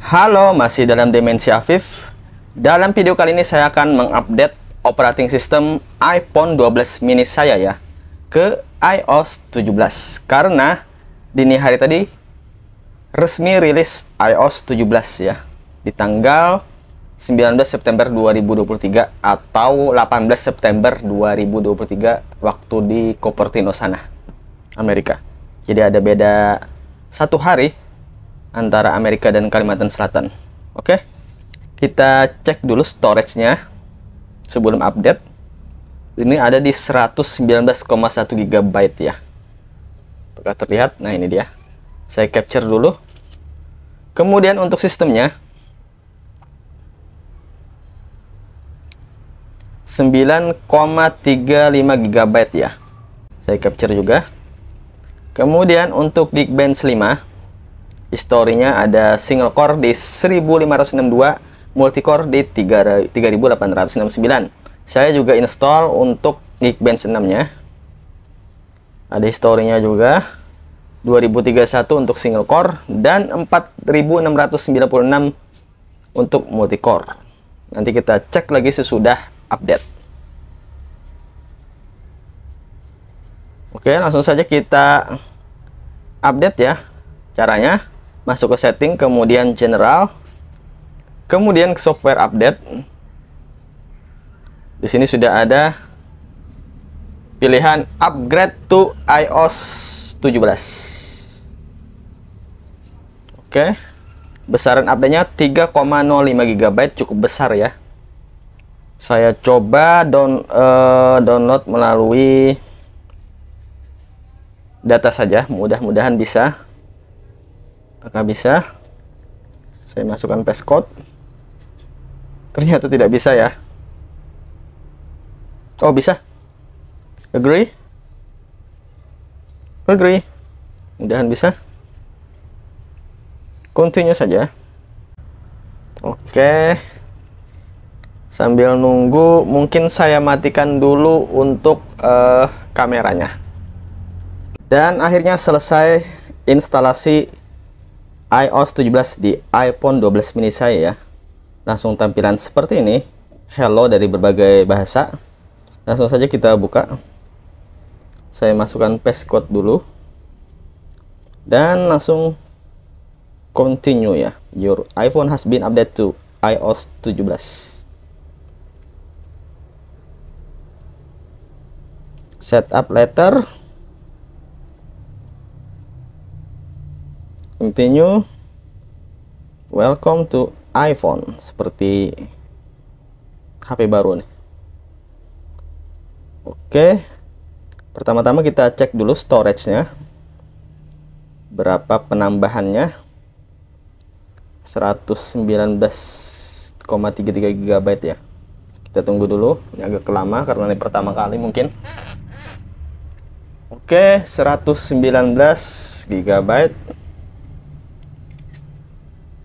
Halo, masih dalam Dimensi Afif. Dalam video kali ini saya akan mengupdate operating system iPhone 12 mini saya ya ke iOS 17 karena dini hari tadi resmi rilis iOS 17 ya di tanggal 19 September 2023 atau 18 September 2023 waktu di Cupertino sana, Amerika. Jadi ada beda satu hari antara Amerika dan Kalimantan Selatan. Oke, kita cek dulu storage-nya sebelum update. Ini ada di 119,1 GB ya. Apakah terlihat? Nah, ini dia. Saya capture dulu. Kemudian untuk sistemnya 9,35 GB ya. Saya capture juga. Kemudian untuk Geekbench 5 historinya ada single core di 1562, multi core di 3869. Saya juga install untuk Geekbench 6-nya. Ada historinya juga. 2031 untuk single core dan 4696 untuk multi core Nanti kita cek lagi sesudah update. Oke, langsung saja kita update ya caranya masuk ke setting, kemudian general, kemudian ke software update. Di sini sudah ada pilihan upgrade to iOS 17. Oke. Besaran update-nya 3,05 GB, cukup besar ya. Saya coba down, uh, download melalui data saja, mudah-mudahan bisa apakah bisa saya masukkan passcode ternyata tidak bisa ya oh bisa agree agree mudahan bisa continue saja oke sambil nunggu mungkin saya matikan dulu untuk uh, kameranya dan akhirnya selesai instalasi iOS 17 di iPhone 12 mini saya ya langsung tampilan seperti ini hello dari berbagai bahasa langsung saja kita buka saya masukkan passcode dulu dan langsung continue ya your iPhone has been updated to iOS 17 setup letter continue welcome to iPhone seperti HP baru nih oke pertama-tama kita cek dulu storage nya berapa penambahannya 119,33 GB ya kita tunggu dulu ini agak lama karena ini pertama kali mungkin oke 119 GB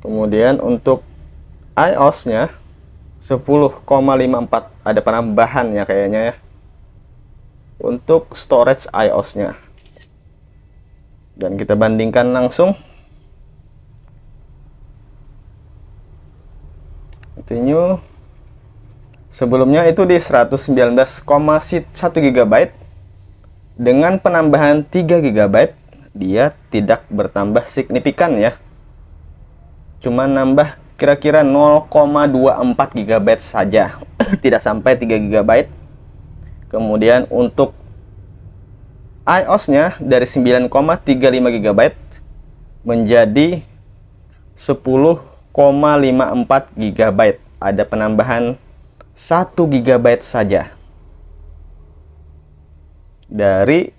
kemudian untuk iOS nya 10,54 ada penambahan ya kayaknya ya untuk storage iOS nya dan kita bandingkan langsung continue sebelumnya itu di 119,1 GB dengan penambahan 3 GB dia tidak bertambah signifikan ya cuma nambah kira-kira 0,24 GB saja tidak sampai 3 GB kemudian untuk iOS nya dari 9,35 GB menjadi 10,54 GB ada penambahan 1 GB saja dari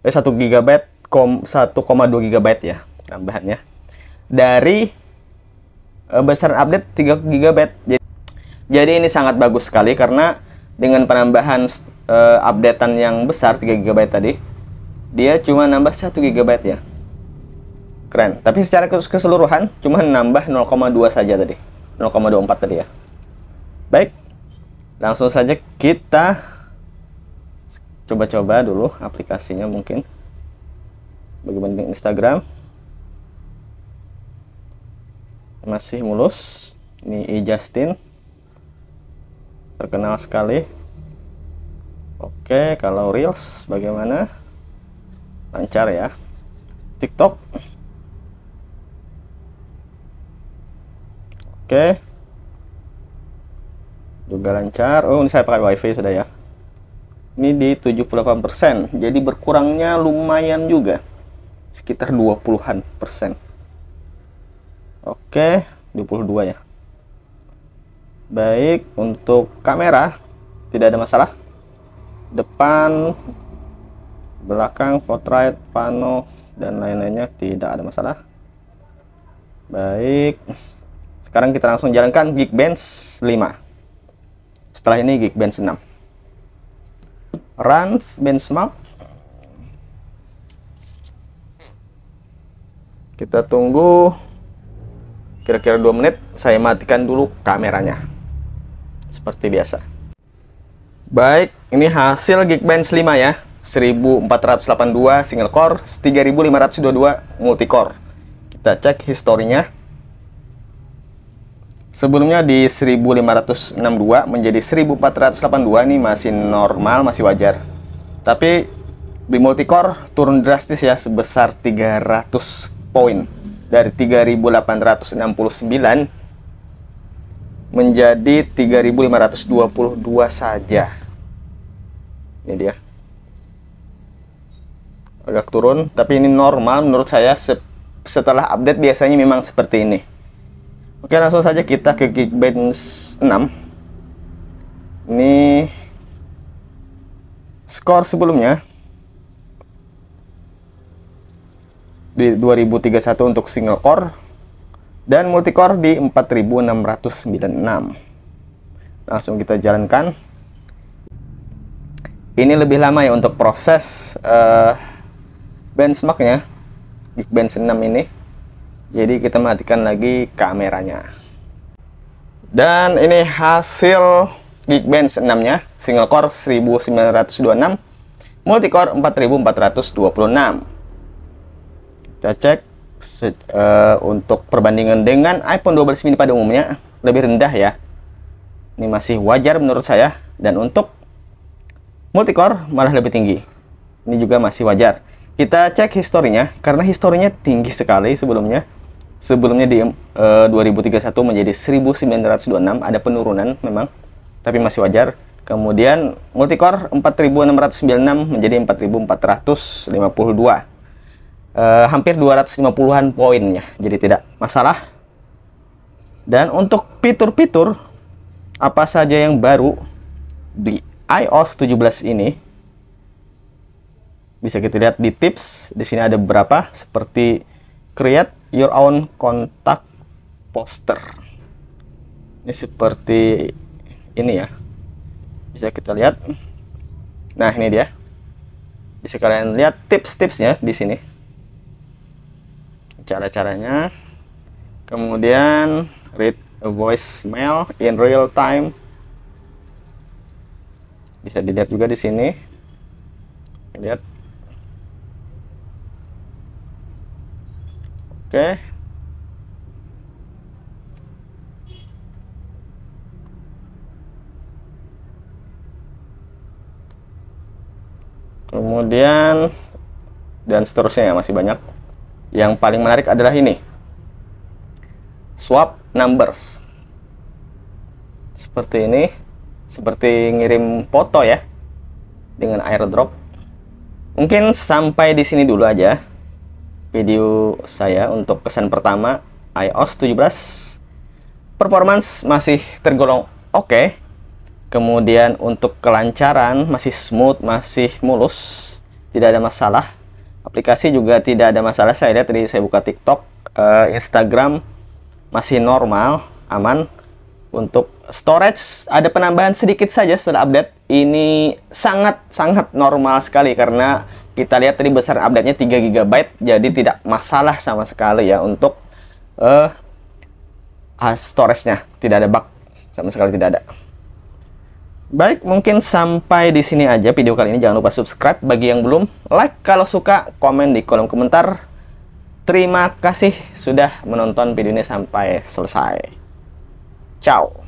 eh, 1 GB 1,2 GB ya tambahannya dari Eh, besar update 3 GB. Jadi, ini sangat bagus sekali karena dengan penambahan uh, updatean yang besar 3 GB tadi, dia cuma nambah 1 GB ya. Keren. Tapi secara keseluruhan cuma nambah 0,2 saja tadi. 0,24 tadi ya. Baik. Langsung saja kita coba-coba dulu aplikasinya mungkin. Bagaimana dengan Instagram? masih mulus ini E Justin terkenal sekali oke kalau Reels bagaimana lancar ya TikTok oke juga lancar oh ini saya pakai wifi sudah ya ini di 78% jadi berkurangnya lumayan juga sekitar 20-an persen Oke, 22 ya. Baik, untuk kamera tidak ada masalah. Depan, belakang, portrait, pano, dan lain-lainnya tidak ada masalah. Baik, sekarang kita langsung jalankan Geekbench 5. Setelah ini Geekbench 6. Runs benchmark kita tunggu kira-kira 2 menit saya matikan dulu kameranya seperti biasa baik ini hasil Geekbench 5 ya 1482 single core 3522 multi core kita cek historinya sebelumnya di 1562 menjadi 1482 ini masih normal masih wajar tapi di multi core turun drastis ya sebesar 300 poin dari 3869 menjadi 3522 saja. Ini dia. Agak turun, tapi ini normal menurut saya setelah update biasanya memang seperti ini. Oke, langsung saja kita ke Geekbench 6. Ini skor sebelumnya di 2031 untuk single core dan multi core di 4696 langsung kita jalankan ini lebih lama ya untuk proses uh, benchmarknya Geekbench 6 ini jadi kita matikan lagi kameranya dan ini hasil Geekbench 6 nya single core 1926 puluh 4426 kita cek uh, untuk perbandingan dengan iPhone 12 mini pada umumnya lebih rendah ya ini masih wajar menurut saya dan untuk multicore malah lebih tinggi ini juga masih wajar kita cek historinya karena historinya tinggi sekali sebelumnya sebelumnya di eh, uh, 2031 menjadi 1926 ada penurunan memang tapi masih wajar Kemudian multicore 4696 menjadi 4452 eh, hampir 250-an poinnya. Jadi tidak masalah. Dan untuk fitur-fitur apa saja yang baru di iOS 17 ini bisa kita lihat di tips di sini ada beberapa seperti create your own contact poster ini seperti ini ya bisa kita lihat nah ini dia bisa kalian lihat tips-tipsnya di sini cara-caranya kemudian read a voicemail in real time bisa dilihat juga di sini lihat oke kemudian dan seterusnya ya masih banyak yang paling menarik adalah ini. Swap numbers. Seperti ini, seperti ngirim foto ya dengan airdrop. Mungkin sampai di sini dulu aja video saya untuk kesan pertama iOS 17. Performance masih tergolong oke. Okay. Kemudian untuk kelancaran masih smooth, masih mulus, tidak ada masalah aplikasi juga tidak ada masalah saya lihat tadi saya buka TikTok uh, Instagram masih normal aman untuk storage ada penambahan sedikit saja setelah update ini sangat sangat normal sekali karena kita lihat tadi besar update-nya 3 GB jadi tidak masalah sama sekali ya untuk uh, storage-nya tidak ada bug sama sekali tidak ada Baik, mungkin sampai di sini aja video kali ini. Jangan lupa subscribe bagi yang belum. Like kalau suka, komen di kolom komentar. Terima kasih sudah menonton video ini sampai selesai. Ciao.